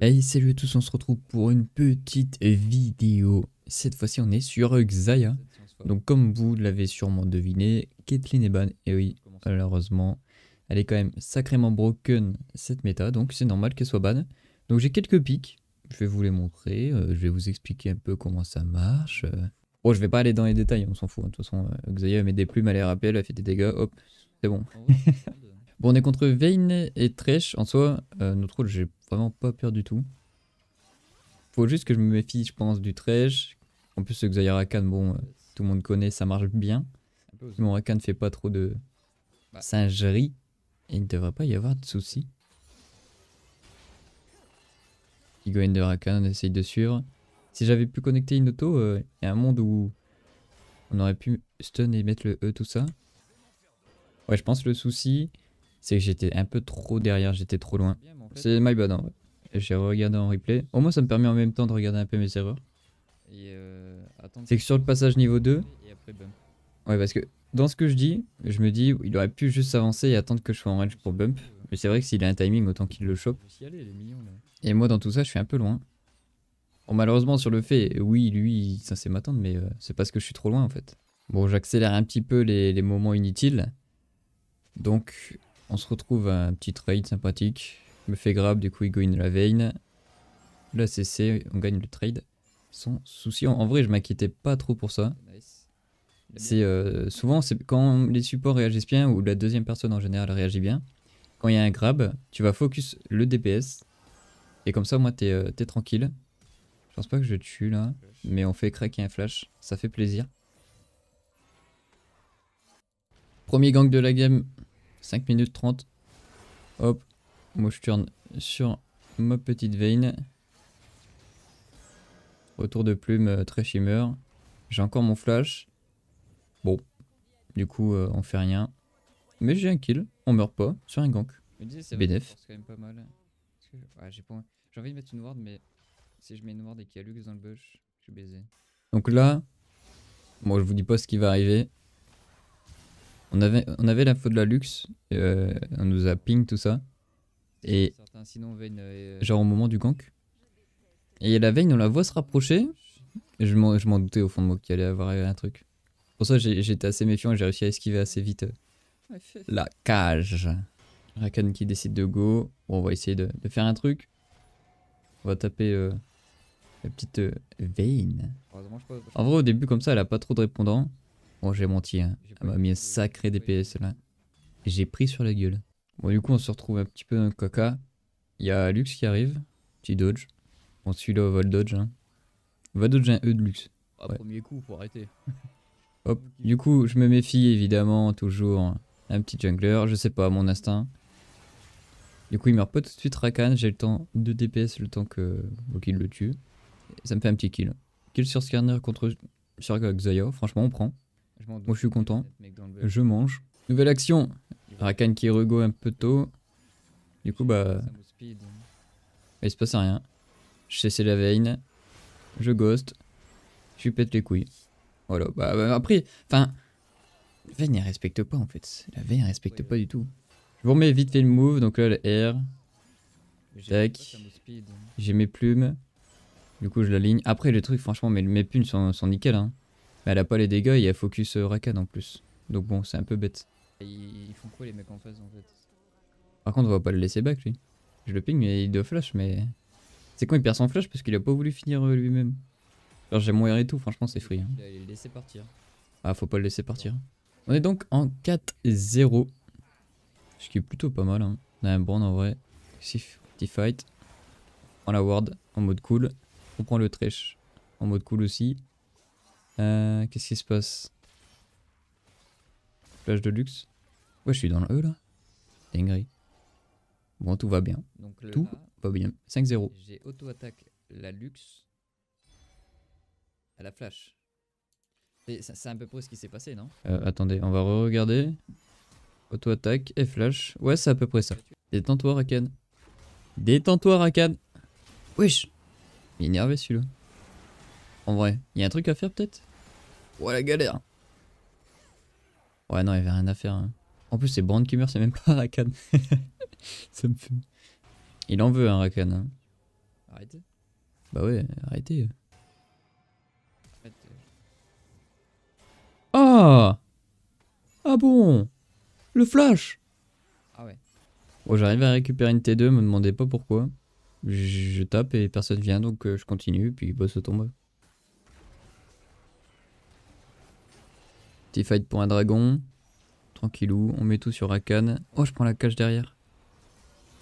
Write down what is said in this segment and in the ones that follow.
Hey salut à tous, on se retrouve pour une petite vidéo. Cette fois-ci on est sur Xaya. Donc comme vous l'avez sûrement deviné, Caitlyn ban, et oui, malheureusement, elle est quand même sacrément broken cette méta, donc c'est normal qu'elle soit ban. Donc j'ai quelques pics, je vais vous les montrer, euh, je vais vous expliquer un peu comment ça marche. Oh je vais pas aller dans les détails, on s'en fout, hein. de toute façon euh, Xaya met des plumes, à l'air rappel elle fait des dégâts, hop, c'est bon on est contre Vayne et Tresh. En soi, euh, notre rôle, j'ai vraiment pas peur du tout. Faut juste que je me méfie, je pense, du Tresh. En plus, ce Rakan bon, euh, tout le monde connaît, ça marche bien. Mon Rakan fait pas trop de bah. singerie. Et il ne devrait pas y avoir de soucis. de Rakan, on essaye de suivre. Si j'avais pu connecter une auto, euh, il y a un monde où on aurait pu stun et mettre le E, tout ça. Ouais, je pense le souci, c'est que j'étais un peu trop derrière, j'étais trop loin. C'est my bad en vrai. J'ai regardé en replay. Au moins, ça me permet en même temps de regarder un peu mes erreurs. Euh, c'est que sur le passage niveau 2... Ouais, parce que dans ce que je dis, je me dis, il aurait pu juste s'avancer et attendre que je sois en range pour bump. Mais c'est vrai que s'il a un timing, autant qu'il le chope. Et moi, dans tout ça, je suis un peu loin. Bon, malheureusement, sur le fait, oui, lui, ça c'est m'attendre, mais euh, c'est parce que je suis trop loin, en fait. Bon, j'accélère un petit peu les, les moments inutiles. Donc, on se retrouve à un petit trade sympathique. Je me fait grab, du coup il go in la veine. La CC, on gagne le trade. Sans souci. En vrai, je m'inquiétais pas trop pour ça. C'est euh, souvent quand les supports réagissent bien ou la deuxième personne en général réagit bien. Quand il y a un grab, tu vas focus le DPS et comme ça moi euh, t'es tranquille. Je pense pas que je tue là, mais on fait craquer et un flash, ça fait plaisir. Premier gang de la game, 5 minutes 30. Hop, moi je tourne sur ma petite veine. Retour de plume euh, très shimmer. J'ai encore mon flash. Bon, du coup euh, on fait rien. Mais j'ai un kill, on meurt pas sur un gank. C'est quand même pas mal. j'ai envie de mettre une ward, mais si je mets une ward et qu'il y a Lux dans le bush, je suis baisé. Donc là, bon, je vous dis pas ce qui va arriver. On avait, on avait l'info de la luxe, euh, on nous a ping tout ça. Et euh, genre au moment du gank. Et la veine, on la voit se rapprocher. Et je m'en doutais au fond de moi qu'il allait avoir un truc. Pour ça, j'étais assez méfiant et j'ai réussi à esquiver assez vite euh, la cage. Rakan qui décide de go. on va essayer de, faire un truc. On va taper la petite veine. En vrai, au début, comme ça, elle a pas trop de répondants. Bon, oh, j'ai menti. Hein. Elle m'a mis un sacré DPS là. J'ai pris sur la gueule. Bon, du coup, on se retrouve un petit peu dans le Il y a Lux qui arrive. Petit dodge. Bon, celui-là, va le dodge. Hein. Va dodge un E de Lux. Ah, premier coup, faut arrêter. Hop. Du coup, je me méfie évidemment, toujours. Un petit jungler, je sais pas, mon instinct. Du coup, il meurt pas tout de suite, Rakan. J'ai le temps de DPS le temps que qu'il le tue. Et ça me fait un petit kill. Kill sur Skarner contre sur Franchement, on prend. Moi, je suis content. Je mange. Nouvelle action Rakan qui rego un peu tôt. Du coup, bah... Il se passe rien. Je cesse la veine. Je ghost. Je lui pète les couilles. Voilà. Bah, bah, après, enfin... La veine, elle respecte pas, en fait. La veine, elle respecte pas du tout. Je vous remets vite fait le move. Donc là, le R. Tac. J'ai mes plumes. Du coup, je ligne. Après, les trucs, franchement, mes, mes plumes sont, sont nickel, hein. Mais elle a pas les dégâts et a focus euh, Rakan en plus. Donc bon, c'est un peu bête. Ils font quoi les mecs en face en fait Par contre, on va pas le laisser back lui. Je le ping mais il doit flash, mais. C'est quand il perd son flash parce qu'il a pas voulu finir euh, lui-même. Genre j'ai R et tout, franchement c'est free. Hein. Il a laissé partir. Ah, faut pas le laisser partir. On est donc en 4-0. Ce qui est plutôt pas mal. Hein. On a un brand en vrai. Petit fight. On prend la ward en mode cool. On prend le trash en mode cool aussi. Euh, Qu'est-ce qui se passe Flash de luxe. Ouais, je suis dans le E là. Dinguerie. Bon, tout va bien. Donc, tout va bien. 5-0. J'ai auto-attaque la luxe à la flash. C'est un peu près ce qui s'est passé, non euh, Attendez, on va re-regarder. Auto-attaque et flash. Ouais, c'est à peu près ça. Détends-toi, Rakan. Détends-toi, Rakan. Wesh Il est énervé celui-là. En vrai, il y a un truc à faire peut-être Ouais, la galère. Ouais, non, il y avait rien à faire. Hein. En plus, c'est Brand qui meurt, c'est même pas Rakan. Ça me fume. Il en veut, un hein, Rakan. Hein. Arrêtez. Bah ouais, arrêtez. arrêtez. Ah Ah bon Le flash Ah ouais. Bon, j'arrive à récupérer une T2, me demandez pas pourquoi. Je, tape et personne vient, donc euh, je continue, puis bah, se tombe. fight pour un dragon. Tranquillou, on met tout sur Rakan. Oh, je prends la cage derrière.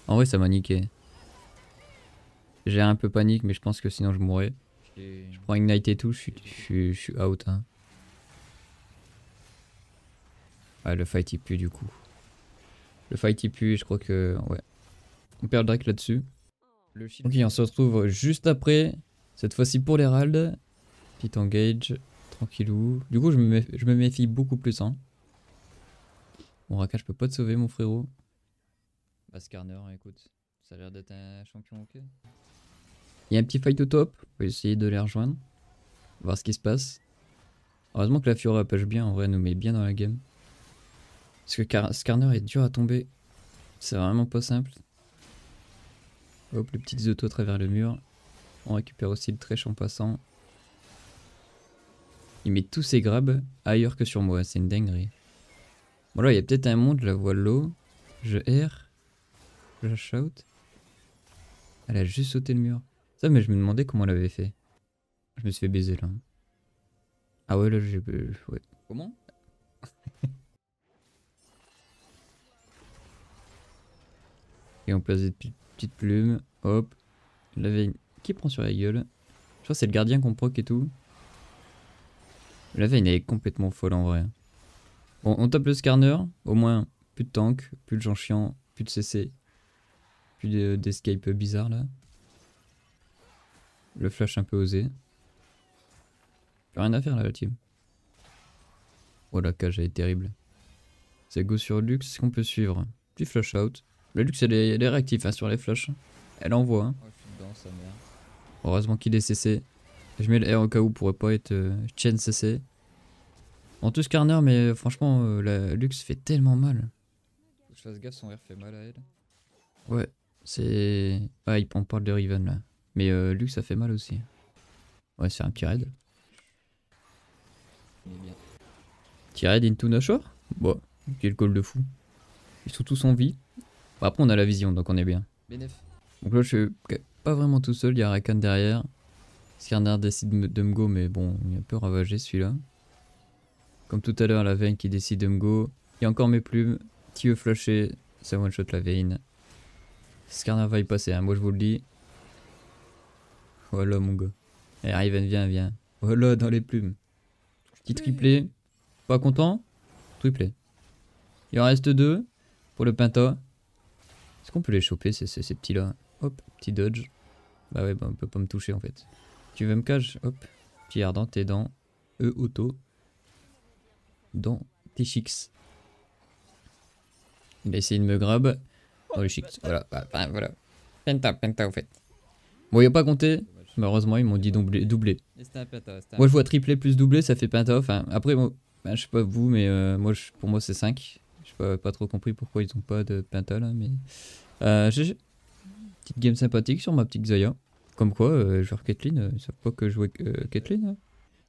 En vrai, ça m'a niqué. J'ai un peu panique, mais je pense que sinon je mourrais. Je prends Ignite et tout, je suis, je suis, out. Hein. Ah, le fight il pue du coup. Le fight il pue, je crois que. Ouais. On perd Drake là-dessus. Ok, on se retrouve juste après. Cette fois-ci pour l'Herald. Petit engage. Du coup, je me, méfie, je me méfie beaucoup plus. Hein. Bon, Raka, je peux pas te sauver, mon frérot. Bah, Skarner, écoute, ça a l'air d'être un champion ok. Il y a un petit fight au top. On va essayer de les rejoindre. Voir ce qui se passe. Heureusement que la Fiora pêche bien. En vrai, nous met bien dans la game. Parce que Skarner est dur à tomber. C'est vraiment pas simple. Hop, les petites autos à travers le mur. On récupère aussi le trèche en passant. Il met tous ses grabs ailleurs que sur moi, c'est une dinguerie. Bon là, il y a peut-être un monde, je la vois l'eau. Je erre. Je shout. Elle a juste sauté le mur. Ça, mais je me demandais comment elle avait fait. Je me suis fait baiser là. Ah ouais, là, j'ai... Comment Et on place des petites plumes. Hop. La Qui prend sur la gueule Je crois que c'est le gardien qu'on proc et tout. La veine est complètement folle en vrai. on tape le scarner, au moins plus de tank, plus de gens chiants, plus de CC, plus d'escape bizarre là. Le flash un peu osé. rien à faire là la team. Oh la cage elle est terrible. C'est go sur Lux qu'on peut suivre. Puis flash out. Le Lux elle est, elle réactif hein, sur les flashs. Elle envoie. Hein. Oh, Heureusement qu'il est CC. Je mets le R au cas où pourrait pas être euh, chain CC. En tout Carner mais euh, franchement, euh, la Lux fait tellement mal. Faut que je fasse gaffe, son R fait mal à elle. Ouais, c'est. Ouais, ah, on parle de Riven là. Mais Lux, ça fait mal aussi. Ouais, c'est un petit raid. Petit raid into no shore Bon, bah, le call de fou. Ils sont tous en vie. Bah, après, on a la vision, donc on est bien. Donc là, je suis pas vraiment tout seul, il y a Rakan derrière. Scarner décide de me go, mais bon, il est un peu ravagé celui-là. Comme tout à l'heure, la veine qui décide de me go. Il y a encore mes plumes. veux flashé, ça one-shot la veine. Scarner va y passer, hein, moi je vous le dis. Voilà mon gars. Allez, eh, Riven, viens, viens. Voilà dans les plumes. Petit triplé. Pas content Triplé. Il en reste deux pour le pinta. Est-ce qu'on peut les choper, ces, ces, petits-là Hop, petit dodge. Bah ouais, bah on peut pas me toucher en fait. Tu veux me cage Hop. Pierre dans tes dents. E auto. Dans tes chics. Il a essayé de me grab. dans les chics, Voilà. Bah, bah, voilà. Penta, penta au fait. Bon, il pas compté. heureusement, ils m'ont dit doublé. Moi, je vois triplé plus doublé, ça fait penta. Enfin, après, moi, bah, je sais pas vous, mais euh, moi, pour moi, c'est 5. Je pas, pas trop compris pourquoi ils ont pas de penta là, mais. Euh, petite game sympathique sur ma petite Zaya. Comme quoi, euh, genre Kathleen, ils savent pas que je jouais euh, Kathleen. Hein.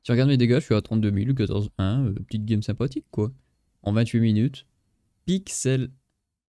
Si regardes mes dégâts, je suis à 32 000, 14 1, petite game sympathique quoi. En 28 minutes, pixel